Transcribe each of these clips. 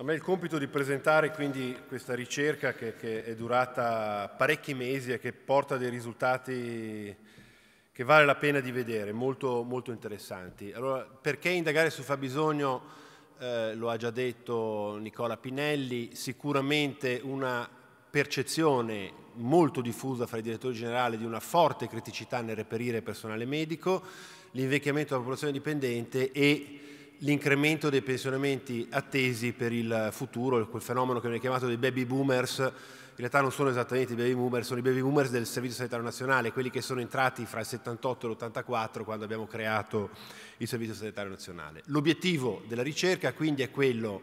A me è il compito di presentare quindi questa ricerca che, che, è durata parecchi mesi e che porta dei risultati che vale la pena di vedere, molto, molto interessanti. Allora, perché indagare sul fabbisogno? Eh, lo ha già detto Nicola Pinelli, sicuramente una percezione molto diffusa fra i direttori generali di una forte criticità nel reperire personale medico, l'invecchiamento della popolazione dipendente e l'incremento dei pensionamenti attesi per il futuro, quel fenomeno che viene chiamato dei baby boomers, in realtà non sono esattamente i baby boomers, sono i baby boomers del Servizio Sanitario Nazionale, quelli che sono entrati fra il 78 e l'84 quando abbiamo creato il Servizio Sanitario Nazionale. L'obiettivo della ricerca quindi è quello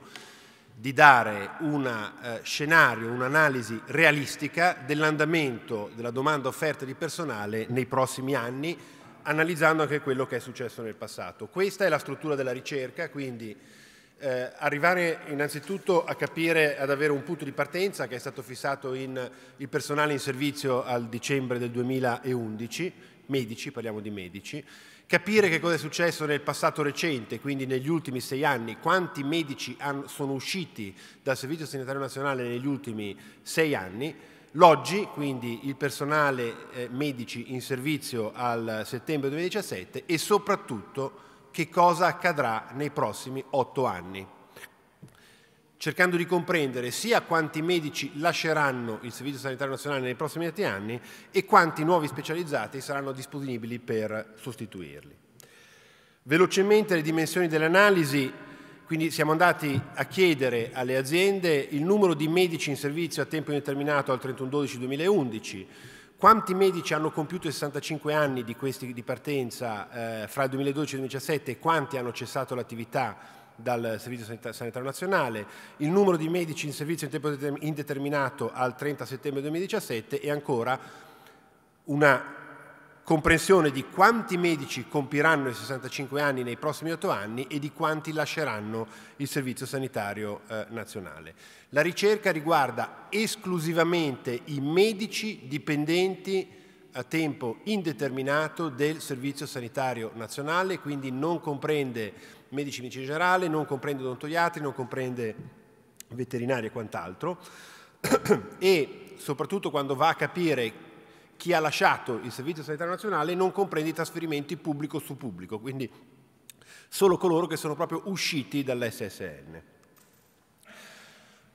di dare un eh, scenario, un'analisi realistica dell'andamento della domanda offerta di personale nei prossimi anni, analizzando anche quello che è successo nel passato. Questa è la struttura della ricerca, quindi eh, arrivare innanzitutto a capire, ad avere un punto di partenza che è stato fissato in il personale in servizio al dicembre del 2011, medici, parliamo di medici, capire che cosa è successo nel passato recente, quindi negli ultimi sei anni, quanti medici han, sono usciti dal Servizio Sanitario Nazionale negli ultimi sei anni, L'oggi, quindi il personale eh, medici in servizio al settembre 2017 e soprattutto che cosa accadrà nei prossimi otto anni. Cercando di comprendere sia quanti medici lasceranno il Servizio Sanitario Nazionale nei prossimi otto anni e quanti nuovi specializzati saranno disponibili per sostituirli. Velocemente le dimensioni dell'analisi quindi siamo andati a chiedere alle aziende il numero di medici in servizio a tempo indeterminato al 31-12-2011, quanti medici hanno compiuto 65 anni di, questi, di partenza eh, fra il 2012 e il 2017 e quanti hanno cessato l'attività dal Servizio Sanitario Nazionale, il numero di medici in servizio in tempo indeterminato al 30 settembre 2017 e ancora una comprensione di quanti medici compiranno i 65 anni nei prossimi 8 anni e di quanti lasceranno il Servizio Sanitario eh, Nazionale. La ricerca riguarda esclusivamente i medici dipendenti a tempo indeterminato del Servizio Sanitario Nazionale, quindi non comprende medici in generale, non comprende odontoiatri, non comprende veterinari e quant'altro e soprattutto quando va a capire chi ha lasciato il Servizio Sanitario Nazionale non comprende i trasferimenti pubblico su pubblico, quindi solo coloro che sono proprio usciti dall'SSN.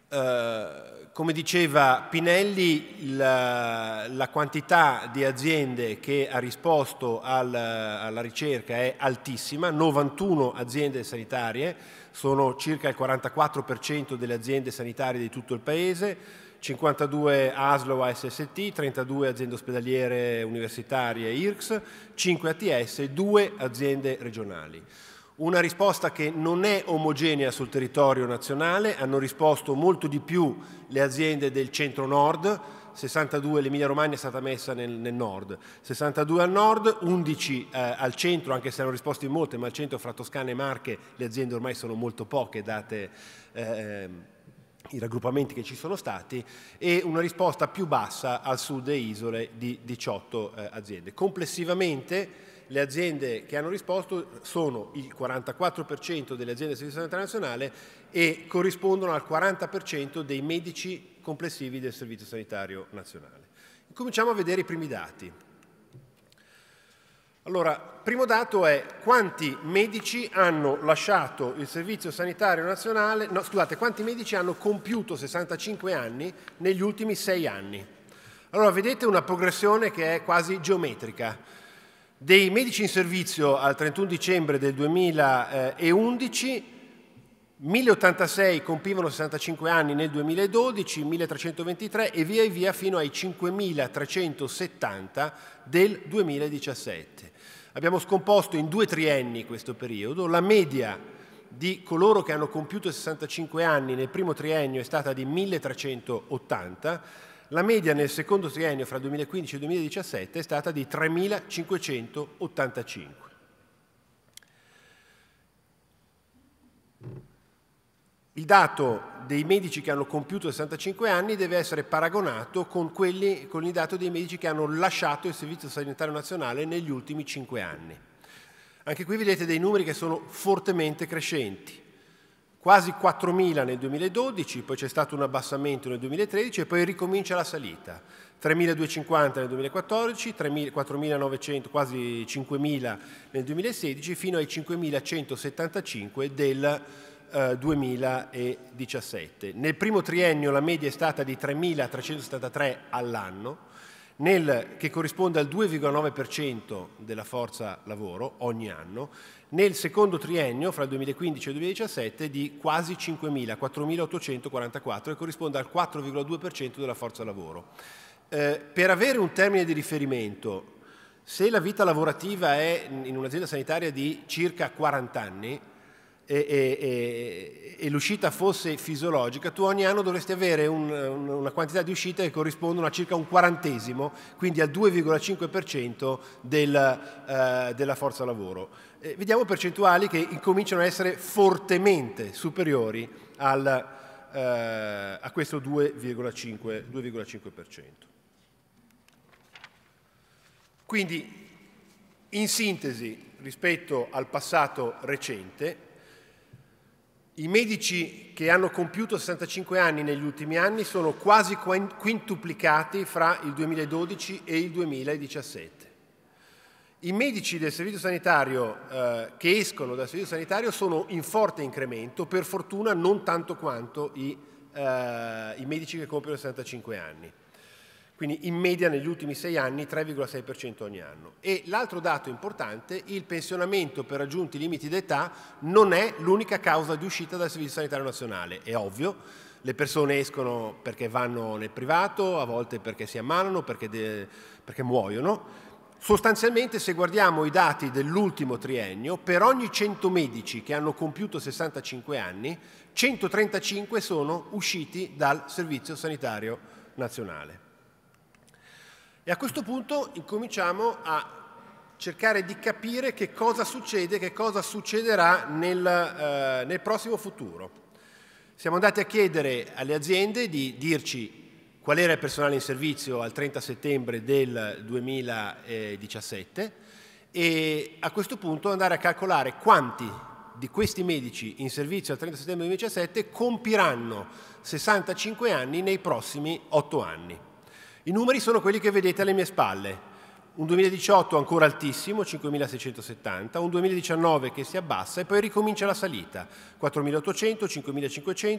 Eh, come diceva Pinelli, la, la, quantità di aziende che ha risposto al, alla ricerca è altissima, 91 aziende sanitarie, sono circa il 44% delle aziende sanitarie di tutto il Paese, 52 ASLO ASST, 32 aziende ospedaliere universitarie IRCS, 5 ATS, e 2 aziende regionali. Una risposta che non è omogenea sul territorio nazionale, hanno risposto molto di più le aziende del centro-nord, 62 l'Emilia Romagna è stata messa nel, nel, nord, 62 al nord, 11 eh, al centro, anche se hanno risposto in molte, ma al centro fra Toscana e Marche le aziende ormai sono molto poche date... Eh, ehm, i raggruppamenti che ci sono stati e una risposta più bassa al sud e isole di 18 eh, aziende. Complessivamente le aziende che hanno risposto sono il 44% delle aziende del servizio Sanitario Nazionale e corrispondono al 40% dei medici complessivi del Servizio Sanitario Nazionale. Cominciamo a vedere i primi dati. Allora, primo dato è quanti medici hanno lasciato il Servizio Sanitario Nazionale, no scusate, quanti medici hanno compiuto 65 anni negli ultimi 6 anni. Allora, vedete una progressione che è quasi geometrica. Dei medici in servizio al 31 dicembre del 2011, 1086 compivano 65 anni nel 2012, 1323 e via via fino ai 5370 del 2017. Abbiamo scomposto in due trienni questo periodo, la media di coloro che hanno compiuto 65 anni nel primo triennio è stata di 1380, la media nel secondo triennio fra 2015 e 2017 è stata di 3585. Il dato dei medici che hanno compiuto 65 anni deve essere paragonato con, quelli, con il dato dei medici che hanno lasciato il Servizio Sanitario Nazionale negli ultimi 5 anni. Anche qui vedete dei numeri che sono fortemente crescenti. Quasi 4.000 nel 2012, poi c'è stato un abbassamento nel 2013 e poi ricomincia la salita. 3.250 nel 2014, 4.900, quasi 5.000 nel 2016, fino ai 5.175 del 2015. 2017. Eh, nel primo triennio la media è stata di 3.373 all'anno, nel, che corrisponde al 2,9% della forza lavoro ogni anno, nel secondo triennio, fra il 2015 e il 2017, di quasi 5.000, 4.844, che corrisponde al 4,2% della forza lavoro. Eh, per avere un termine di riferimento, se la vita lavorativa è in un'azienda sanitaria di circa 40 anni, e, e, e l'uscita fosse fisiologica, tu ogni anno dovresti avere un, una quantità di uscite che corrispondono a circa un quarantesimo, quindi al 2,5% del, eh, della forza lavoro. E vediamo percentuali che incominciano a essere fortemente superiori al, eh, a questo 2,5%. Quindi, in sintesi, rispetto al passato recente, i medici che hanno compiuto 65 anni negli ultimi anni sono quasi quintuplicati fra il 2012 e il 2017. I medici del servizio sanitario eh, che escono dal servizio sanitario sono in forte incremento, per fortuna non tanto quanto i, eh, i medici che compiono 65 anni quindi in media negli ultimi sei anni 3,6% ogni anno. E l'altro dato importante, il pensionamento per raggiunti limiti d'età non è l'unica causa di uscita dal Servizio Sanitario Nazionale, è ovvio, le persone escono perché vanno nel privato, a volte perché si ammalano, perché, perché muoiono. Sostanzialmente se guardiamo i dati dell'ultimo triennio, per ogni 100 medici che hanno compiuto 65 anni, 135 sono usciti dal Servizio Sanitario Nazionale. E a questo punto incominciamo a cercare di capire che cosa succede, che cosa succederà nel, eh, nel, prossimo futuro. Siamo andati a chiedere alle aziende di dirci qual era il personale in servizio al 30 settembre del 2017 e a questo punto andare a calcolare quanti di questi medici in servizio al 30 settembre 2017 compiranno 65 anni nei prossimi 8 anni. I numeri sono quelli che vedete alle mie spalle. Un 2018 ancora altissimo, 5.670, un 2019 che si abbassa e poi ricomincia la salita, 4.800, 5.500,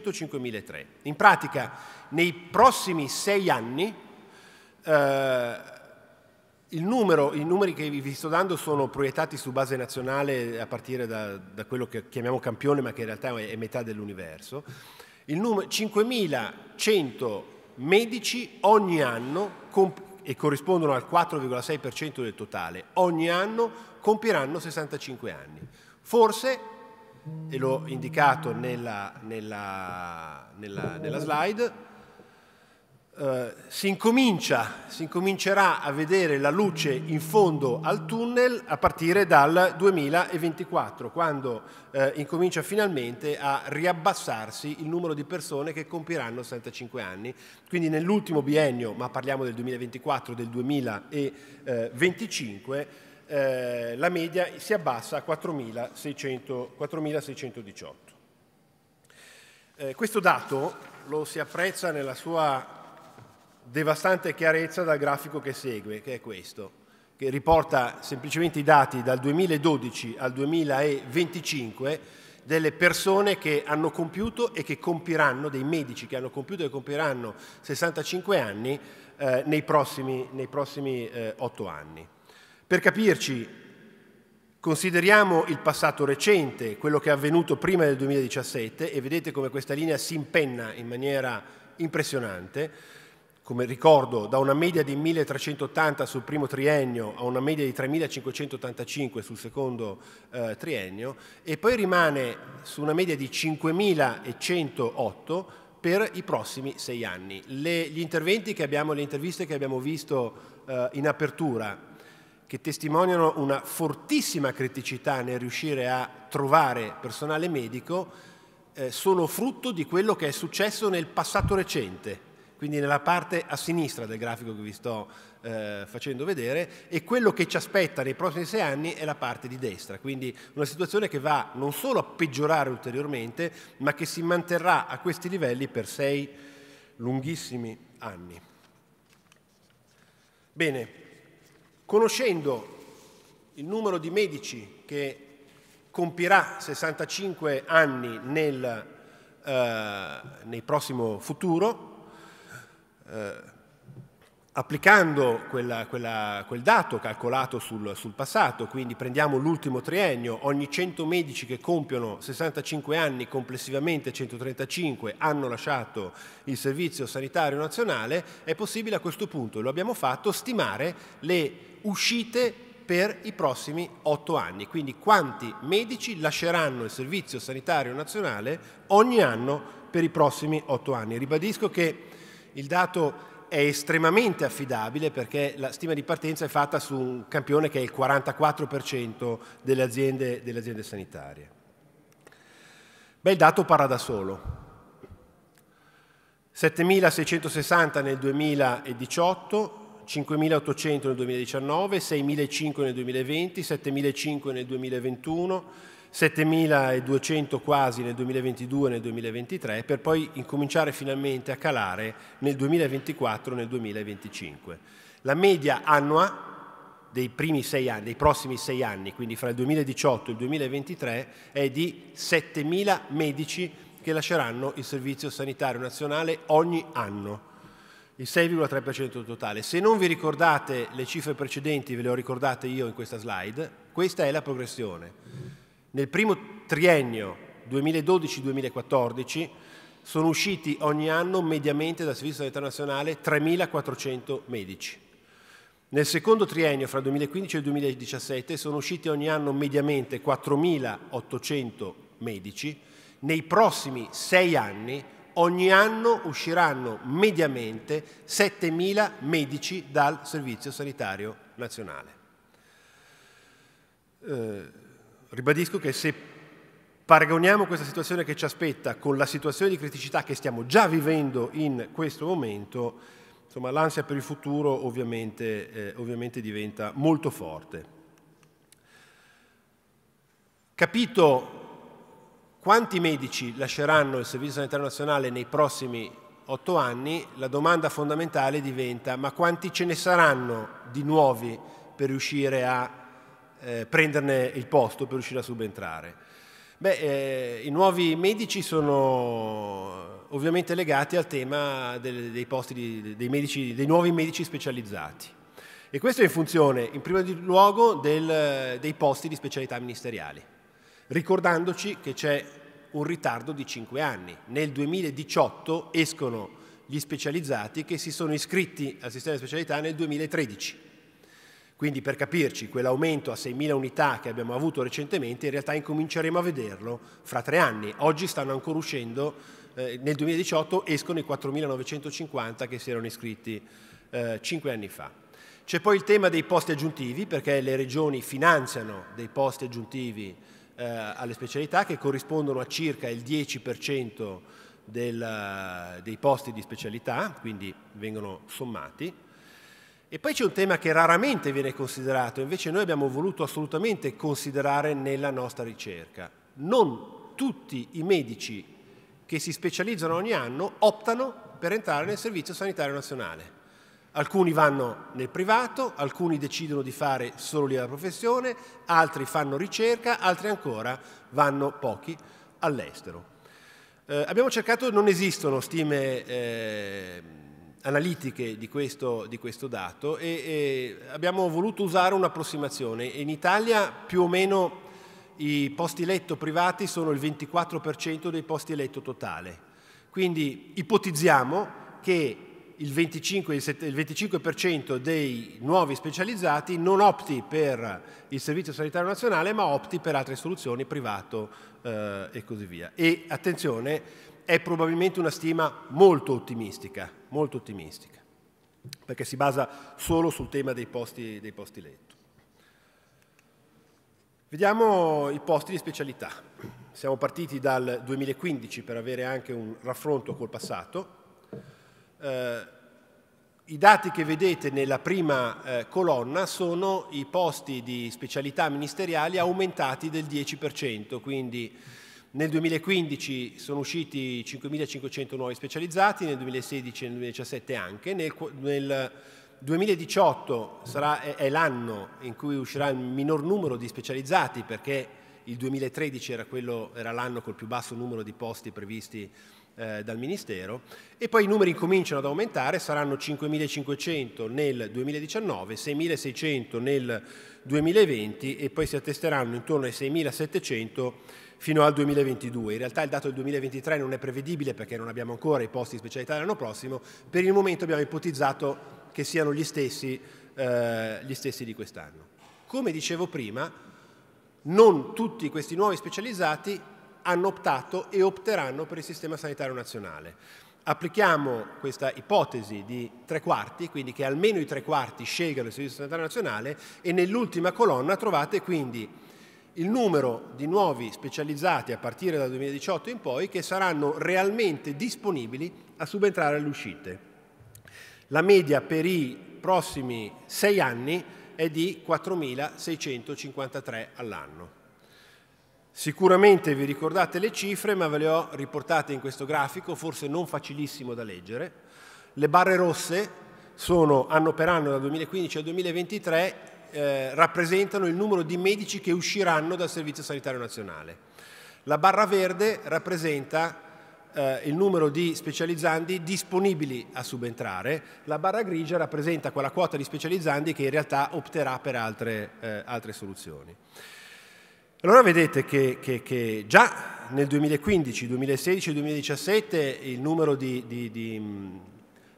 5.300. In pratica, nei prossimi sei anni, eh, numero, i numeri che vi sto dando sono proiettati su base nazionale a partire da, da quello che chiamiamo campione, ma che in realtà è metà dell'universo. Il numero 5.100 medici ogni anno, e corrispondono al 4,6% del totale, ogni anno compiranno 65 anni. Forse, e l'ho indicato nella, nella, nella, nella slide, eh, si incomincia, si incomincerà a vedere la luce in fondo al tunnel a partire dal 2024, quando eh, incomincia finalmente a riabbassarsi il numero di persone che compiranno 65 anni. Quindi nell'ultimo biennio, ma parliamo del 2024, del 2025, eh, la media si abbassa a 4.618. Eh, questo dato lo si apprezza nella sua devastante chiarezza dal grafico che segue, che è questo, che riporta semplicemente i dati dal 2012 al 2025 delle persone che hanno compiuto e che compiranno, dei medici che hanno compiuto e compiranno 65 anni eh, nei prossimi, nei prossimi eh, 8 anni. Per capirci, Consideriamo il passato recente, quello che è avvenuto prima del 2017 e vedete come questa linea si impenna in maniera impressionante come ricordo, da una media di 1380 sul primo triennio a una media di 3585 sul secondo eh, triennio e poi rimane su una media di 5108 per i prossimi sei anni. Le, gli interventi che abbiamo, le interviste che abbiamo visto eh, in apertura, che testimoniano una fortissima criticità nel riuscire a trovare personale medico, eh, sono frutto di quello che è successo nel passato recente quindi nella parte a sinistra del grafico che vi sto eh, facendo vedere, e quello che ci aspetta nei prossimi sei anni è la parte di destra, quindi una situazione che va non solo a peggiorare ulteriormente, ma che si manterrà a questi livelli per sei lunghissimi anni. Bene, conoscendo il numero di medici che compirà 65 anni nel, eh, nel prossimo futuro, eh, applicando quella, quella, quel dato calcolato sul, sul passato, quindi prendiamo l'ultimo triennio, ogni 100 medici che compiono 65 anni, complessivamente 135 hanno lasciato il Servizio Sanitario Nazionale, è possibile a questo punto, e lo abbiamo fatto, stimare le uscite per i prossimi 8 anni, quindi quanti medici lasceranno il Servizio Sanitario Nazionale ogni anno per i prossimi 8 anni. Ribadisco che il dato è estremamente affidabile perché la stima di partenza è fatta su un campione che è il 44% delle aziende, delle aziende sanitarie. Beh, il dato parla da solo. 7.660 nel 2018, 5.800 nel 2019, 6.500 nel 2020, 7.500 nel 2021, 7.200 quasi nel 2022 e nel 2023 per poi incominciare finalmente a calare nel 2024 e nel 2025. La media annua dei, anni, dei prossimi sei anni, quindi fra il 2018 e il 2023, è di 7.000 medici che lasceranno il Servizio Sanitario Nazionale ogni anno il 6,3% totale. Se non vi ricordate le cifre precedenti, ve le ho ricordate io in questa slide, questa è la progressione. Nel primo triennio 2012-2014 sono usciti ogni anno mediamente dal Servizio Sanitario Nazionale 3.400 medici. Nel secondo triennio, fra 2015 e 2017, sono usciti ogni anno mediamente 4.800 medici. Nei prossimi sei anni, ogni anno usciranno mediamente 7.000 medici dal Servizio Sanitario Nazionale. Eh, Ribadisco che se paragoniamo questa situazione che ci aspetta con la situazione di criticità che stiamo già vivendo in questo momento, insomma, l'ansia per il futuro ovviamente, eh, ovviamente diventa molto forte. Capito quanti medici lasceranno il Servizio Sanitario Nazionale nei prossimi otto anni, la domanda fondamentale diventa ma quanti ce ne saranno di nuovi per riuscire a eh, prenderne il posto per riuscire a subentrare? Beh, eh, i nuovi medici sono ovviamente legati al tema del, dei posti di, dei, medici, dei nuovi medici specializzati. E questo è in funzione, in primo luogo, del, dei posti di specialità ministeriali, ricordandoci che c'è un ritardo di 5 anni. Nel 2018 escono gli specializzati che si sono iscritti al sistema di specialità nel 2013. Quindi per capirci, quell'aumento a 6.000 unità che abbiamo avuto recentemente, in realtà incominceremo a vederlo fra tre anni. Oggi stanno ancora uscendo, eh, nel 2018 escono i 4.950 che si erano iscritti eh, cinque anni fa. C'è poi il tema dei posti aggiuntivi, perché le regioni finanziano dei posti aggiuntivi eh, alle specialità che corrispondono a circa il 10% del, dei posti di specialità, quindi vengono sommati. E poi c'è un tema che raramente viene considerato, invece noi abbiamo voluto assolutamente considerare nella nostra ricerca. Non tutti i medici che si specializzano ogni anno optano per entrare nel Servizio Sanitario Nazionale. Alcuni vanno nel privato, alcuni decidono di fare solo lì la professione, altri fanno ricerca, altri ancora vanno pochi all'estero. Eh, abbiamo cercato, non esistono stime... Eh, analitiche di questo, di questo dato e, e, abbiamo voluto usare un'approssimazione. In Italia più o meno i posti letto privati sono il 24% dei posti letto totale. Quindi ipotizziamo che il 25%, il 25 dei nuovi specializzati non opti per il Servizio Sanitario Nazionale ma opti per altre soluzioni, privato eh, e così via. E attenzione, è probabilmente una stima molto ottimistica, molto ottimistica, perché si basa solo sul tema dei posti, dei posti letto. Vediamo i posti di specialità. Siamo partiti dal 2015 per avere anche un raffronto col passato. Eh, I dati che vedete nella prima eh, colonna sono i posti di specialità ministeriali aumentati del 10%, quindi nel 2015 sono usciti 5.500 nuovi specializzati, nel 2016 e nel 2017 anche. Nel, nel 2018 sarà, è, è l'anno in cui uscirà il minor numero di specializzati perché il 2013 era, quello, era l'anno col più basso numero di posti previsti eh, dal Ministero e poi i numeri cominciano ad aumentare, saranno 5.500 nel 2019, 6.600 nel 2020 e poi si attesteranno intorno ai 6.700 fino al 2022. In realtà il dato del 2023 non è prevedibile perché non abbiamo ancora i posti di specialità dell'anno prossimo, per il momento abbiamo ipotizzato che siano gli stessi, eh, gli stessi di quest'anno. Come dicevo prima, non tutti questi nuovi specializzati hanno optato e opteranno per il sistema sanitario nazionale. Applichiamo questa ipotesi di tre quarti, quindi che almeno i tre quarti scelgano il Servizio Sanitario Nazionale e nell'ultima colonna trovate quindi il numero di nuovi specializzati a partire dal 2018 in poi che saranno realmente disponibili a subentrare alle uscite. La media per i prossimi sei anni è di 4.653 all'anno. Sicuramente vi ricordate le cifre, ma ve le ho riportate in questo grafico, forse non facilissimo da leggere. Le barre rosse sono anno per anno dal 2015 al 2023 eh, rappresentano il numero di medici che usciranno dal Servizio Sanitario Nazionale. La barra verde rappresenta eh, il numero di specializzandi disponibili a subentrare, la barra grigia rappresenta quella quota di specializzandi che in realtà opterà per altre, eh, altre soluzioni. Allora vedete che, che, che, già nel 2015, 2016 e 2017 il numero di, di, di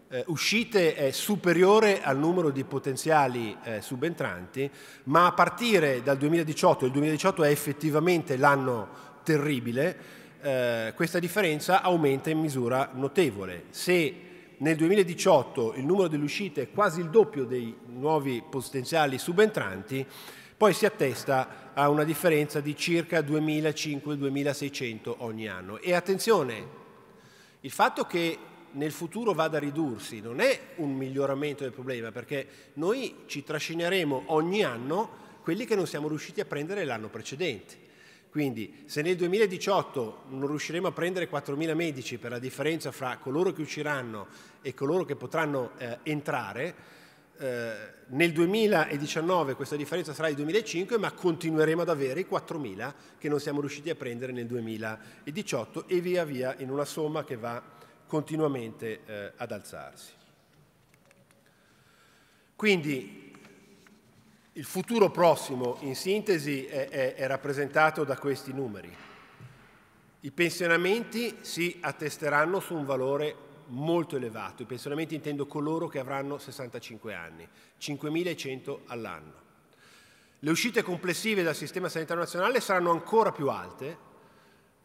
eh, uscite è superiore al numero di potenziali eh, subentranti, ma a partire dal 2018, il 2018 è effettivamente l'anno terribile, eh, questa differenza aumenta in misura notevole. Se nel 2018 il numero delle uscite è quasi il doppio dei nuovi potenziali subentranti, poi si attesta a una differenza di circa 2.500-2.600 ogni anno. E attenzione, il fatto che nel futuro vada a ridursi, non è un miglioramento del problema, perché noi ci trascineremo ogni anno quelli che non siamo riusciti a prendere l'anno precedente. Quindi se nel 2018 non riusciremo a prendere 4.000 medici per la differenza fra coloro che usciranno e coloro che potranno eh, entrare, eh, nel 2019 questa differenza sarà di 2.005, ma continueremo ad avere i 4.000 che non siamo riusciti a prendere nel 2018 e via via in una somma che va continuamente eh, ad alzarsi. Quindi il futuro prossimo, in sintesi, è, è, è rappresentato da questi numeri. I pensionamenti si attesteranno su un valore molto elevato. I pensionamenti intendo coloro che avranno 65 anni, 5.100 all'anno. Le uscite complessive dal sistema sanitario nazionale saranno ancora più alte,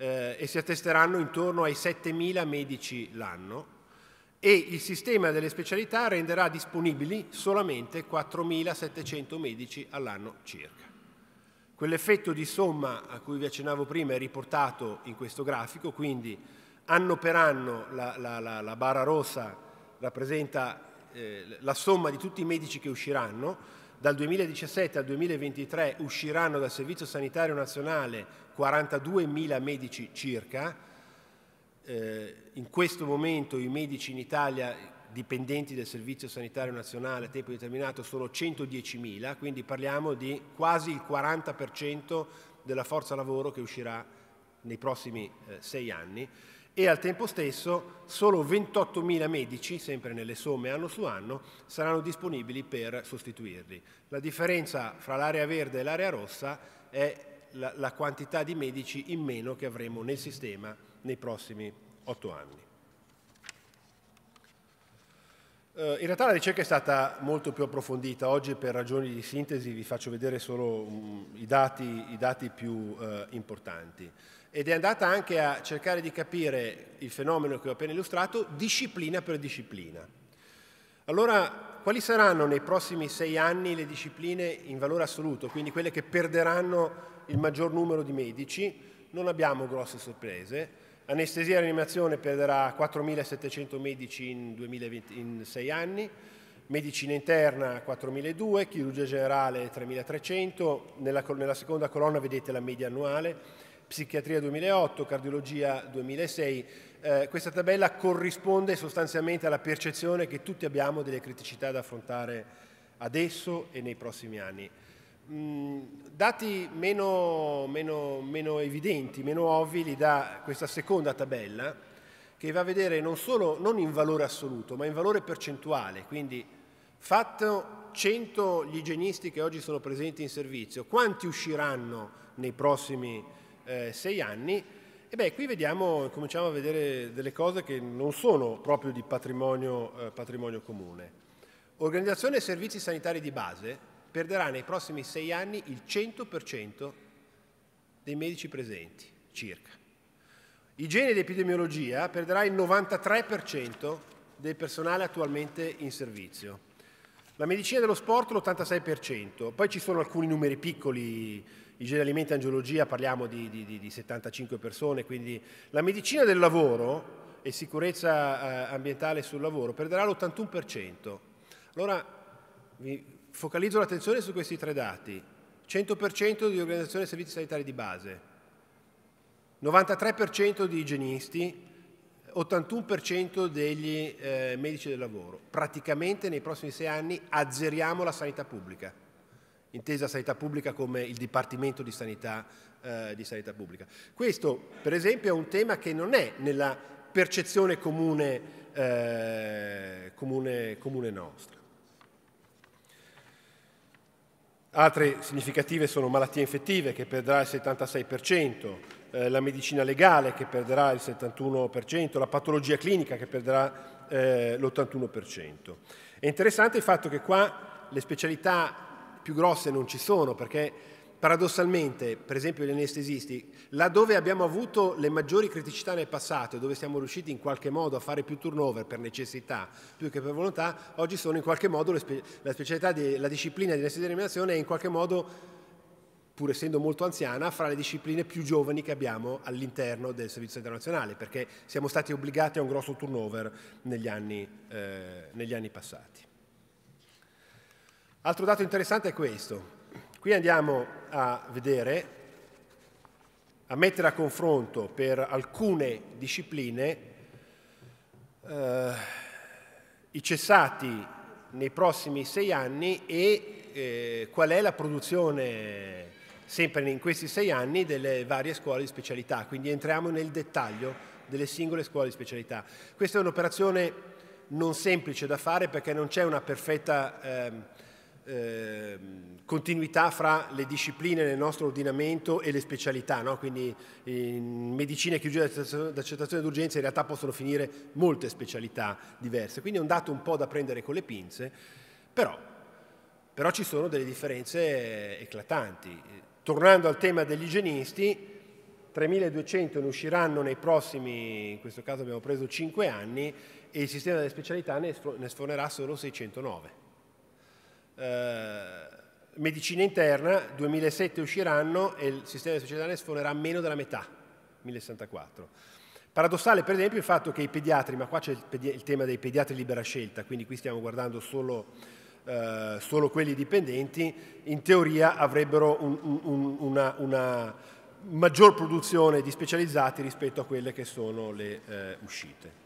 eh, e si attesteranno intorno ai 7.000 medici l'anno e il sistema delle specialità renderà disponibili solamente 4.700 medici all'anno circa. Quell'effetto di somma a cui vi accennavo prima è riportato in questo grafico, quindi anno per anno la, la, la, la barra rossa rappresenta eh, la somma di tutti i medici che usciranno, dal 2017 al 2023 usciranno dal Servizio Sanitario Nazionale 42.000 medici circa. Eh, in questo momento i medici in Italia dipendenti del Servizio Sanitario Nazionale a tempo determinato sono 110.000, quindi parliamo di quasi il 40% della forza lavoro che uscirà nei prossimi eh, sei anni e al tempo stesso solo 28.000 medici, sempre nelle somme anno su anno, saranno disponibili per sostituirli. La differenza fra l'area verde e l'area rossa è la, la quantità di medici in meno che avremo nel sistema nei prossimi otto anni. Eh, in realtà la ricerca è stata molto più approfondita, oggi per ragioni di sintesi vi faccio vedere solo um, i, dati, i, dati, più uh, importanti ed è andata anche a cercare di capire il fenomeno che ho appena illustrato disciplina per disciplina. Allora, quali saranno nei prossimi sei anni le discipline in valore assoluto, quindi quelle che perderanno il maggior numero di medici, non abbiamo grosse sorprese. Anestesia e rianimazione perderà 4.700 medici in, 2020, in 6 anni, medicina interna 4.200, chirurgia generale 3.300, nella, nella seconda colonna vedete la media annuale, psichiatria 2008, cardiologia 2006. Eh, questa tabella corrisponde sostanzialmente alla percezione che tutti abbiamo delle criticità da affrontare adesso e nei prossimi anni. Mm, dati meno, meno, meno, evidenti, meno ovvi li dà questa seconda tabella che va a vedere non solo non in valore assoluto ma in valore percentuale, quindi fatto 100 gli igienisti che oggi sono presenti in servizio, quanti usciranno nei prossimi eh, sei anni? E beh, qui vediamo, cominciamo a vedere delle cose che non sono proprio di patrimonio, eh, patrimonio comune. Organizzazione e servizi sanitari di base, perderà nei prossimi sei anni il 100% dei medici presenti, circa. Igiene ed epidemiologia perderà il 93% del personale attualmente in servizio. La medicina dello sport l'86%, poi ci sono alcuni numeri piccoli, igiene alimenti e angiologia parliamo di, di, di 75 persone, quindi la medicina del lavoro e sicurezza eh, ambientale sul lavoro perderà l'81%. Allora vi focalizzo l'attenzione su questi tre dati. 100% di organizzazione dei servizi sanitari di base, 93% di igienisti, 81% degli eh, medici del lavoro. Praticamente nei prossimi sei anni azzeriamo la sanità pubblica, intesa sanità pubblica come il Dipartimento di Sanità, eh, di sanità Pubblica. Questo, per esempio, è un tema che non è nella percezione comune, eh, comune, comune nostra. Altre significative sono malattie infettive che perderà il 76%, eh, la medicina legale che perderà il 71%, la patologia clinica che perderà eh, l'81%. È interessante il fatto che qua le specialità più grosse non ci sono perché paradossalmente, per esempio gli anestesisti, laddove abbiamo avuto le maggiori criticità nel passato e dove siamo riusciti in qualche modo a fare più turnover per necessità più che per volontà, oggi sono in qualche modo spe la specialità, di, la disciplina di anestesia e rianimazione è in qualche modo, pur essendo molto anziana, fra le discipline più giovani che abbiamo all'interno del servizio internazionale, perché siamo stati obbligati a un grosso turnover negli anni, eh, negli anni passati. Altro dato interessante è questo. Qui andiamo a vedere, a mettere a confronto per alcune discipline eh, i cessati nei prossimi sei anni e eh, qual è la produzione sempre in questi sei anni delle varie scuole di specialità. Quindi entriamo nel dettaglio delle singole scuole di specialità. Questa è un'operazione non semplice da fare perché non c'è una perfetta... Eh, Ehm, continuità fra le discipline nel nostro ordinamento e le specialità, no? quindi in medicina e chiusura d'accettazione d'urgenza in realtà possono finire molte specialità diverse, quindi è un dato un po' da prendere con le pinze, però, però ci sono delle differenze eclatanti. Tornando al tema degli igienisti, 3.200 ne usciranno nei prossimi, in questo caso abbiamo preso 5 anni, e il sistema delle specialità ne sfornerà solo 609 eh, medicina interna, 2007 usciranno e il sistema di società ne sfonerà meno della metà, 1064. Paradossale per esempio il fatto che i pediatri, ma qua c'è il, il, tema dei pediatri libera scelta, quindi qui stiamo guardando solo, eh, solo quelli dipendenti, in teoria avrebbero un, un, una, una maggior produzione di specializzati rispetto a quelle che sono le eh, uscite.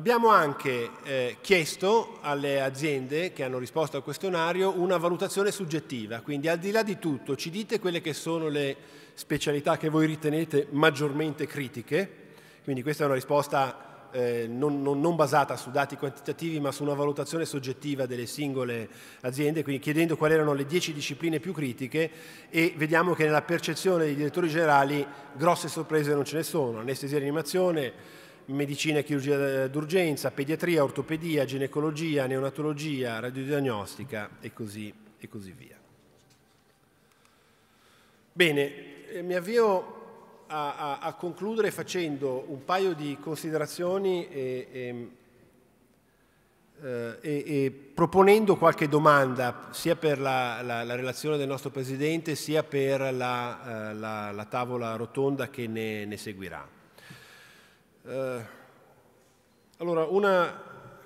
Abbiamo anche eh, chiesto alle aziende che hanno risposto al questionario una valutazione soggettiva, quindi al di là di tutto ci dite quelle che sono le specialità che voi ritenete maggiormente critiche, quindi questa è una risposta eh, non, non, non, basata su dati quantitativi ma su una valutazione soggettiva delle singole aziende, quindi chiedendo quali erano le 10 discipline più critiche e vediamo che nella percezione dei direttori generali grosse sorprese non ce ne sono, anestesia e animazione medicina e chirurgia d'urgenza, pediatria, ortopedia, ginecologia, neonatologia, radiodiagnostica e così, e così via. Bene, eh, mi avvio a, a, a, concludere facendo un paio di considerazioni e, e, eh, e proponendo qualche domanda sia per la, la, la, relazione del nostro Presidente sia per la, eh, la tavola rotonda che ne, ne seguirà. Eh, allora, una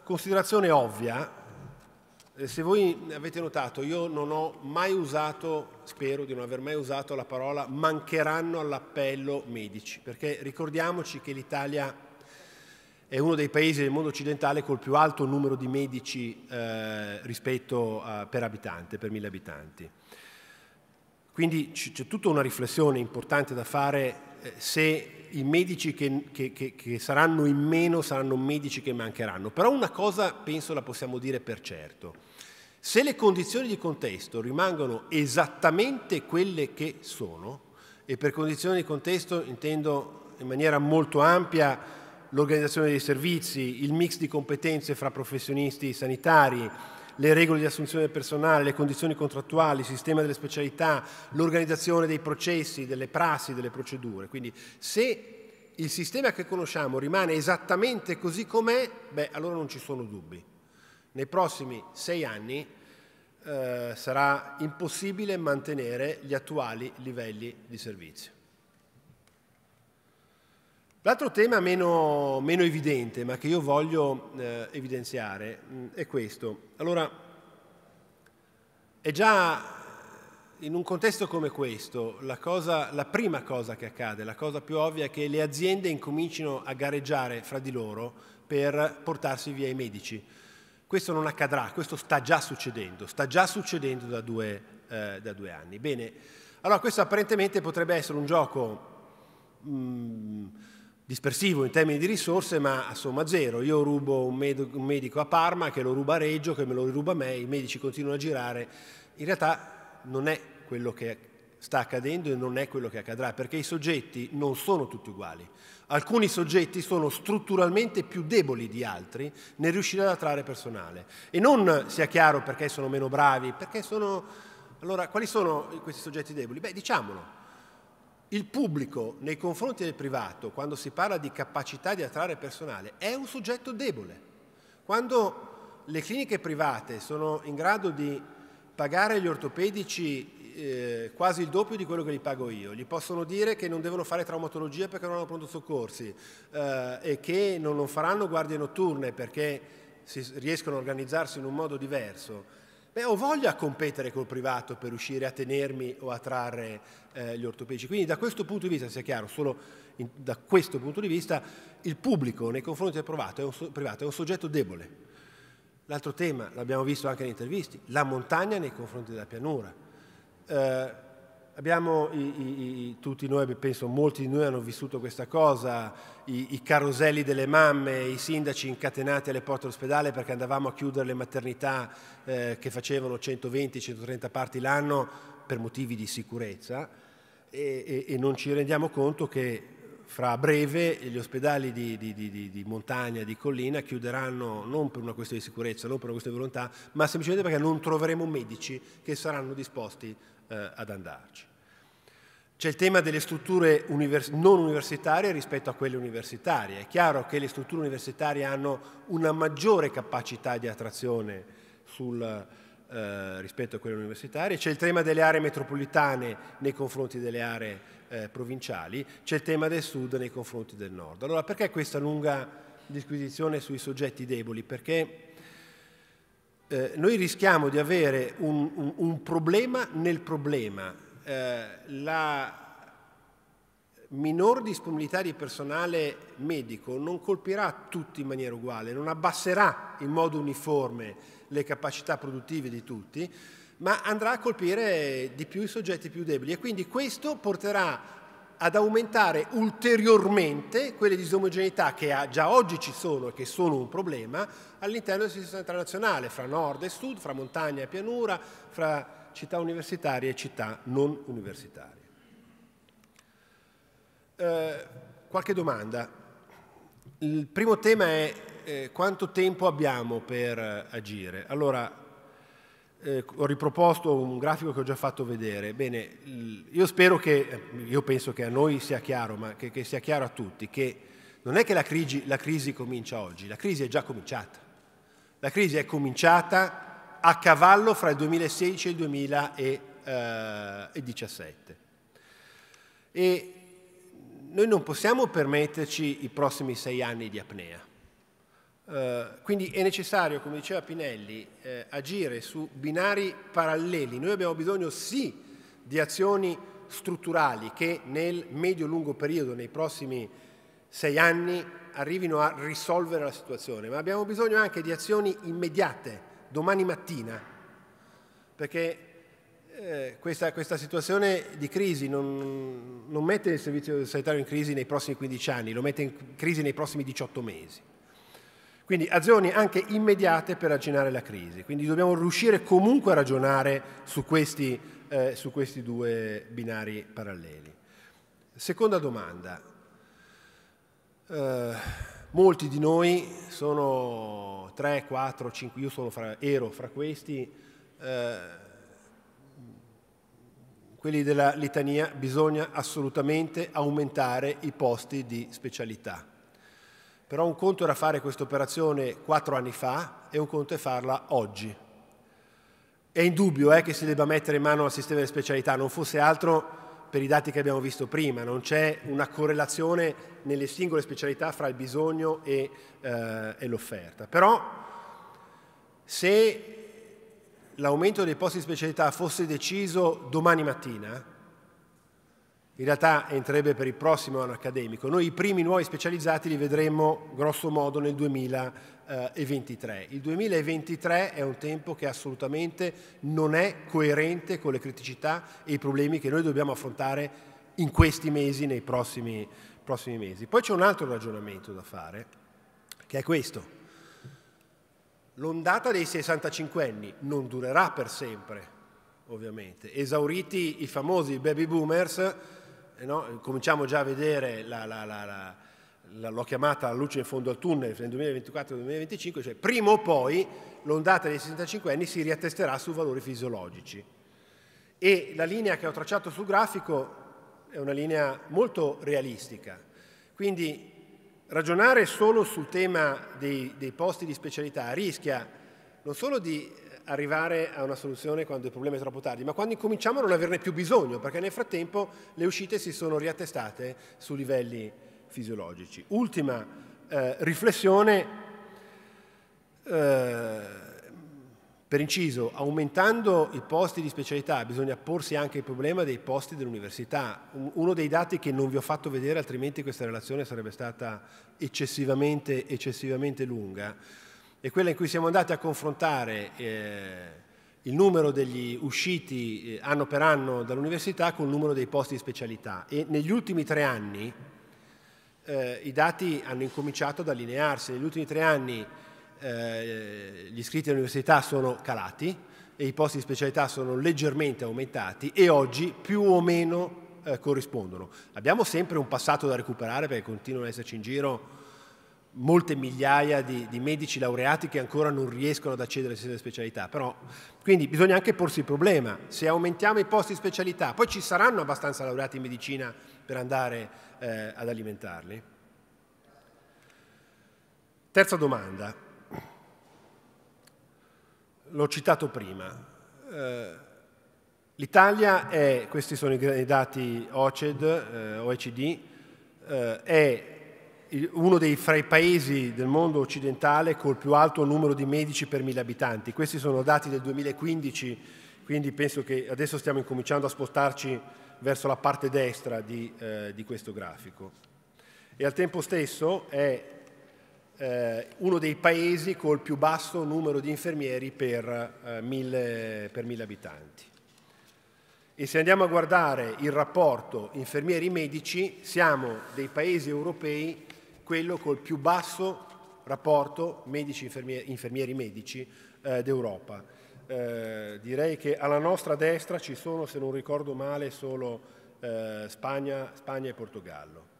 considerazione ovvia, eh, se voi avete notato, io non ho mai usato, spero di non aver mai usato la parola mancheranno all'appello medici, perché ricordiamoci che l'Italia è uno dei paesi del mondo occidentale col più alto numero di medici eh, rispetto a, per abitante, per mille abitanti. Quindi c'è tutta una riflessione importante da fare eh, se i medici che, che, che, che, saranno in meno saranno medici che mancheranno, però una cosa penso la possiamo dire per certo. Se le condizioni di contesto rimangono esattamente quelle che sono, e per condizioni di contesto intendo in maniera molto ampia l'organizzazione dei servizi, il mix di competenze fra professionisti sanitari, le regole di assunzione del personale, le condizioni contrattuali, il sistema delle specialità, l'organizzazione dei processi, delle prassi, delle procedure. Quindi se il sistema che conosciamo rimane esattamente così com'è, beh, allora non ci sono dubbi. Nei prossimi sei anni eh, sarà impossibile mantenere gli attuali livelli di servizio. L'altro tema meno, meno, evidente, ma che io voglio eh, evidenziare, mh, mm, è questo. Allora, è già eh, in un contesto come questo, la, cosa, la, prima cosa che accade, la cosa più ovvia, è che le aziende incomincino a gareggiare fra di loro per portarsi via i medici. Questo non accadrà, questo sta già succedendo, sta già succedendo da due, eh, da due anni. Bene, allora questo apparentemente potrebbe essere un gioco... Mh, mm, dispersivo in termini di risorse, ma a somma zero. Io rubo un, medico a Parma che lo ruba a Reggio, che me lo ruba a me, i medici continuano a girare. In realtà non è quello che sta accadendo e non è quello che accadrà, perché i soggetti non sono tutti uguali. Alcuni soggetti sono strutturalmente più deboli di altri nel riuscire ad attrarre personale. E non sia chiaro perché sono meno bravi, perché sono... Allora, quali sono questi soggetti deboli? Beh, diciamolo il pubblico nei confronti del privato, quando si parla di capacità di attrarre personale, è un soggetto debole. Quando le cliniche private sono in grado di pagare gli ortopedici eh, quasi il doppio di quello che li pago io, gli possono dire che non devono fare traumatologia perché non hanno pronto soccorsi eh, e che non, faranno guardie notturne perché si riescono a organizzarsi in un modo diverso, beh, ho voglia di competere col privato per riuscire a tenermi o a trarre eh, gli ortopedici. Quindi da questo punto di vista, sia chiaro, solo in, da questo punto di vista, il pubblico nei confronti del privato è un, privato, è un soggetto debole. L'altro tema, l'abbiamo visto anche in intervisti, la montagna nei confronti della pianura. Eh, Abbiamo i, i, tutti noi, penso molti di noi hanno vissuto questa cosa, i, i, caroselli delle mamme, i sindaci incatenati alle porte dell'ospedale perché andavamo a chiudere le maternità eh, che facevano 120-130 parti l'anno per motivi di sicurezza e, e, e, non ci rendiamo conto che fra breve gli ospedali di, di, di, di montagna, di collina chiuderanno non per una questione di sicurezza, non per una questione di volontà, ma semplicemente perché non troveremo medici che saranno disposti eh, ad andarci. C'è il tema delle strutture univers- non universitarie rispetto a quelle universitarie. È chiaro che le strutture universitarie hanno una maggiore capacità di attrazione sul, eh, rispetto a quelle universitarie. C'è il tema delle aree metropolitane nei confronti delle aree eh, provinciali. C'è il tema del sud nei confronti del nord. Allora, perché questa lunga disquisizione sui soggetti deboli? Perché eh, noi rischiamo di avere un, un, un problema nel problema. Eh, la minor disponibilità di personale medico non colpirà tutti in maniera uguale, non abbasserà in modo uniforme le capacità produttive di tutti, ma andrà a colpire di più i soggetti più deboli e quindi questo porterà ad aumentare ulteriormente quelle disomogeneità che già oggi ci sono e che sono un problema all'interno del sistema internazionale, fra nord e sud, fra montagna e pianura, fra città universitarie e città non universitarie. Eh, qualche domanda. Il primo tema è eh, quanto tempo abbiamo per agire. Allora, eh, ho riproposto un grafico che ho già fatto vedere. Bene, io spero che, io penso che a noi sia chiaro, ma che, che sia chiaro a tutti, che non è che la crisi, la crisi comincia oggi, la crisi è già cominciata. La crisi è cominciata a cavallo fra il 2016 e il 2017. Eh, e noi non possiamo permetterci i prossimi sei anni di apnea eh, quindi è necessario, come diceva Pinelli, eh, agire su binari paralleli. Noi abbiamo bisogno sì di azioni strutturali che nel medio-lungo periodo, nei prossimi sei anni, arrivino a risolvere la situazione, ma abbiamo bisogno anche di azioni immediate, domani mattina, perché eh, questa, questa, situazione di crisi non, non mette il servizio sanitario in crisi nei prossimi 15 anni, lo mette in crisi nei prossimi 18 mesi. Quindi azioni anche immediate per arginare la crisi. Quindi dobbiamo riuscire comunque a ragionare su questi, eh, su questi due binari paralleli. Seconda domanda. Eh, molti di noi sono 3, 4, 5, io sono fra, ero fra questi, eh, quelli della litania, bisogna assolutamente aumentare i posti di specialità però un conto era fare questa operazione quattro anni fa e un conto è farla oggi. È indubbio eh, che si debba mettere in mano al sistema delle specialità, non fosse altro per i dati che abbiamo visto prima, non c'è una correlazione nelle singole specialità fra il bisogno e, eh, e l'offerta. Però se l'aumento dei posti di specialità fosse deciso domani mattina, in realtà entrerebbe per il prossimo anno accademico. Noi i primi nuovi specializzati li vedremo grosso modo nel 2023. Eh, il 2023 è un tempo che assolutamente non è coerente con le criticità e i problemi che noi dobbiamo affrontare in questi mesi, nei prossimi, prossimi mesi. Poi c'è un altro ragionamento da fare, che è questo. L'ondata dei 65 anni non durerà per sempre, ovviamente. Esauriti i famosi baby boomers, eh, no? cominciamo già a vedere la, la, la, la l'ho chiamata la luce in fondo al tunnel nel 2024-2025, cioè prima o poi l'ondata dei 65 anni si riattesterà su valori fisiologici. E la linea che ho tracciato sul grafico è una linea molto realistica. Quindi ragionare solo sul tema dei, dei posti di specialità rischia non solo di arrivare a una soluzione quando il problema è troppo tardi, ma quando incominciamo a non averne più bisogno, perché nel frattempo le uscite si sono riattestate su livelli fisiologici. Ultima eh, riflessione, eh, per inciso, aumentando i posti di specialità bisogna porsi anche il problema dei posti dell'università. Uno dei dati che non vi ho fatto vedere, altrimenti questa relazione sarebbe stata eccessivamente, eccessivamente lunga, è quella in cui siamo andati a confrontare eh, il numero degli usciti eh, anno per anno dall'università con il numero dei posti di specialità e negli ultimi tre anni eh, i dati hanno incominciato ad allinearsi, negli ultimi tre anni eh, gli iscritti all'università sono calati e i posti di specialità sono leggermente aumentati e oggi più o meno eh, corrispondono. Abbiamo sempre un passato da recuperare perché continuano ad esserci in giro molte migliaia di, di, medici laureati che ancora non riescono ad accedere alle stesse specialità. Però, quindi bisogna anche porsi il problema, se aumentiamo i posti di specialità, poi ci saranno abbastanza laureati in medicina per andare eh, ad alimentarli? Terza domanda, l'ho citato prima, eh, l'Italia è, questi sono i dati OCED, eh, OECD, eh, è uno dei fra i paesi del mondo occidentale col più alto numero di medici per mille abitanti. Questi sono dati del 2015, quindi penso che adesso stiamo incominciando a spostarci verso la parte destra di, eh, di questo grafico. E al tempo stesso è eh, uno dei paesi col più basso numero di infermieri per, eh, mille, per mille abitanti. E se andiamo a guardare il rapporto infermieri-medici, siamo dei paesi europei quello col più basso rapporto infermieri-medici eh, d'Europa. Eh, direi che alla nostra destra ci sono, se non ricordo male, solo eh, Spagna, Spagna, e Portogallo.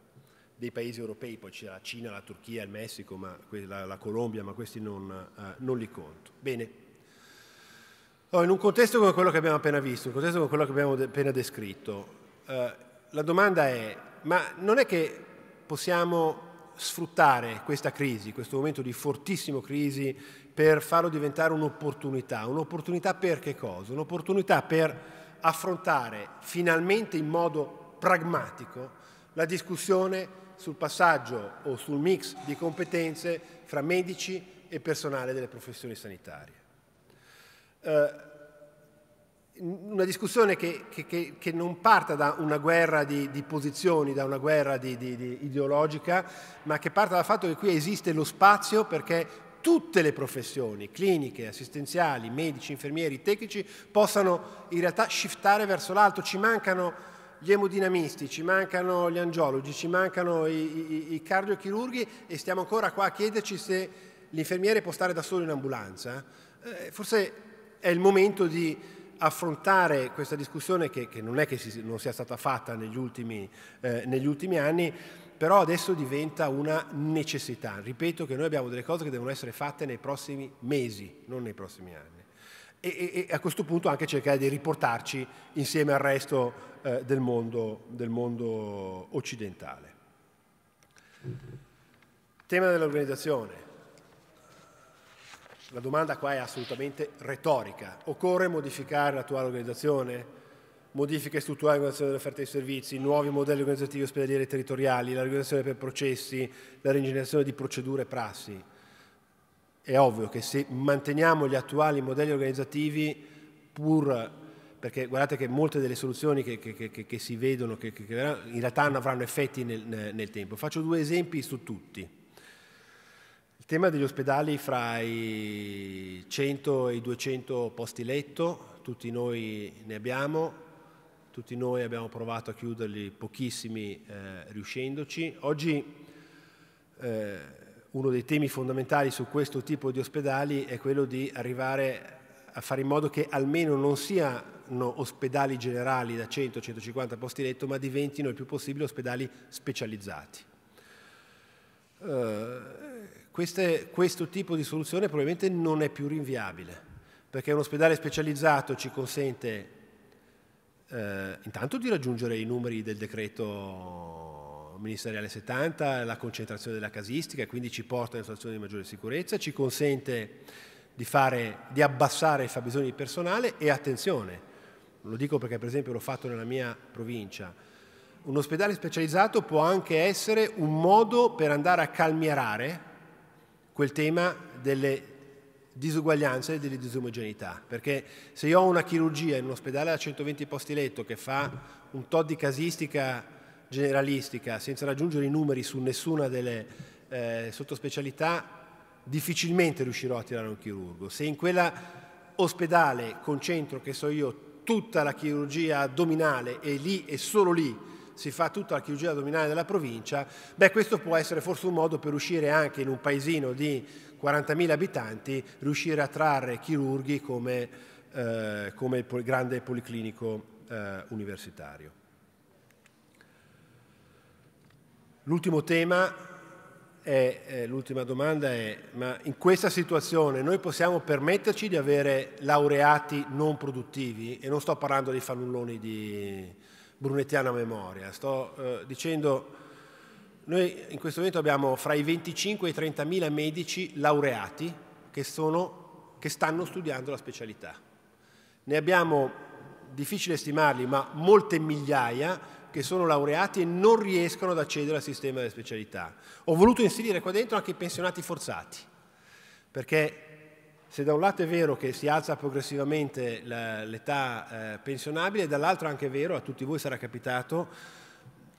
Dei paesi europei, poi c'è la Cina, la Turchia, il Messico, ma, la, la, Colombia, ma questi non, eh, non li conto. Bene. Oh, in un contesto come quello che abbiamo appena visto, in un contesto come quello che abbiamo de appena descritto, eh, la domanda è, ma non è che possiamo sfruttare questa crisi, questo momento di fortissima crisi, per farlo diventare un'opportunità. Un'opportunità per che cosa? Un'opportunità per affrontare finalmente in modo pragmatico la discussione sul passaggio o sul mix di competenze fra medici e personale delle professioni sanitarie. Eh, una discussione che, che, che, non parta da una guerra di, di posizioni, da una guerra di, di, ideologica, ma che parta dal fatto che qui esiste lo spazio perché tutte le professioni, cliniche, assistenziali, medici, infermieri, tecnici, possano in realtà shiftare verso l'alto. Ci mancano gli emodinamisti, ci mancano gli angiologi, ci mancano i, i, i cardiochirurghi e stiamo ancora qua a chiederci se l'infermiere può stare da solo in ambulanza. Eh, forse è il momento di affrontare questa discussione che, che non è che si, non sia stata fatta negli ultimi, eh, negli ultimi anni, però adesso diventa una necessità. Ripeto che noi abbiamo delle cose che devono essere fatte nei prossimi mesi, non nei prossimi anni. E, e, a questo punto anche cercare di riportarci insieme al resto eh, del, mondo, del, mondo, occidentale. Tema dell'organizzazione la domanda qua è assolutamente retorica. Occorre modificare l'attuale organizzazione? Modifiche strutturali dell'organizzazione dell'offerta dei servizi, nuovi modelli organizzativi ospedalieri e territoriali, la l'organizzazione per processi, la rigenerazione di procedure e prassi. È ovvio che se manteniamo gli attuali modelli organizzativi, pur perché guardate che molte delle soluzioni che, che, che, che si vedono, in realtà non avranno effetti nel, nel tempo. Faccio due esempi su tutti. Il tema degli ospedali fra i 100 e i 200 posti letto, tutti noi ne abbiamo, tutti noi abbiamo provato a chiuderli, pochissimi eh, riuscendoci. Oggi eh, uno dei temi fondamentali su questo tipo di ospedali è quello di arrivare a fare in modo che almeno non siano ospedali generali da 100-150 posti letto, ma diventino il più possibile ospedali specializzati. Eh, queste, questo tipo di soluzione probabilmente non è più rinviabile, perché un ospedale specializzato ci consente eh, intanto di raggiungere i numeri del decreto ministeriale 70, la concentrazione della casistica, e quindi ci porta in una situazione di maggiore sicurezza, ci consente di, fare, di abbassare il fabbisogno di personale e attenzione, lo dico perché per esempio l'ho fatto nella mia provincia, un ospedale specializzato può anche essere un modo per andare a calmierare quel tema delle disuguaglianze e delle disomogeneità, perché se io ho una chirurgia in un ospedale a 120 posti letto che fa un tot di casistica generalistica senza raggiungere i numeri su nessuna delle eh, sottospecialità, difficilmente riuscirò a tirare un chirurgo. Se in quella ospedale concentro, che so io, tutta la chirurgia addominale e lì e solo lì si fa tutta la chirurgia addominale della provincia, beh questo può essere forse un modo per riuscire anche in un paesino di 40.000 abitanti, riuscire a trarre chirurghi come, eh, come il grande policlinico eh, universitario. L'ultimo tema è, eh, l'ultima domanda è, ma in questa situazione noi possiamo permetterci di avere laureati non produttivi? E non sto parlando dei fannulloni di, brunettiana memoria. Sto eh, dicendo, noi in questo momento abbiamo fra i 25 e i 30 mila medici laureati che, sono, che stanno studiando la specialità. Ne abbiamo, difficile stimarli, ma molte migliaia che sono laureati e non riescono ad accedere al sistema delle specialità. Ho voluto inserire qua dentro anche i pensionati forzati, perché se da un lato è vero che si alza progressivamente l'età eh, pensionabile, dall'altro è anche vero, a tutti voi sarà capitato,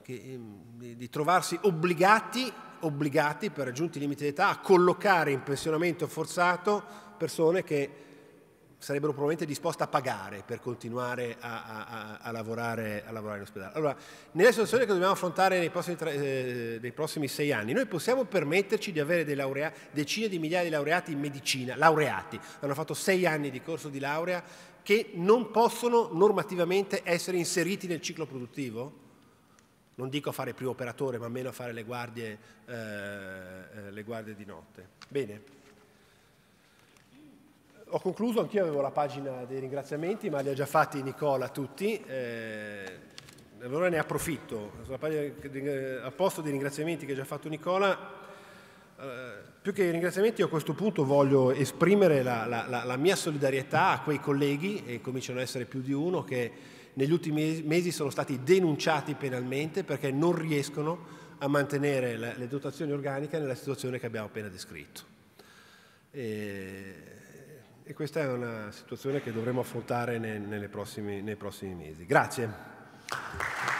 che, ehm, di trovarsi obbligati, obbligati per raggiunti limiti d'età a collocare in pensionamento forzato persone che sarebbero probabilmente disposte a pagare per continuare a, a, a, lavorare, a, lavorare, in ospedale. Allora, nella situazione che dobbiamo affrontare nei prossimi, tre, eh, nei prossimi sei anni, noi possiamo permetterci di avere laurea, decine di migliaia di laureati in medicina, laureati, hanno fatto sei anni di corso di laurea, che non possono normativamente essere inseriti nel ciclo produttivo? Non dico a fare primo operatore, ma meno a fare le guardie, eh, eh, le guardie di notte. Bene. Ho concluso, anch'io avevo la pagina dei ringraziamenti, ma li ha già fatti Nicola tutti. Eh, allora ne approfitto. Sulla pagina eh, a posto dei ringraziamenti che ha già fatto Nicola, eh, più che ringraziamenti a questo punto voglio esprimere la, la, la, la, mia solidarietà a quei colleghi, e cominciano ad essere più di uno, che negli ultimi mesi sono stati denunciati penalmente perché non riescono a mantenere le dotazioni organiche nella situazione che abbiamo appena descritto. Eh, e questa è una situazione che dovremo affrontare nei, prossimi, nei prossimi mesi. Grazie.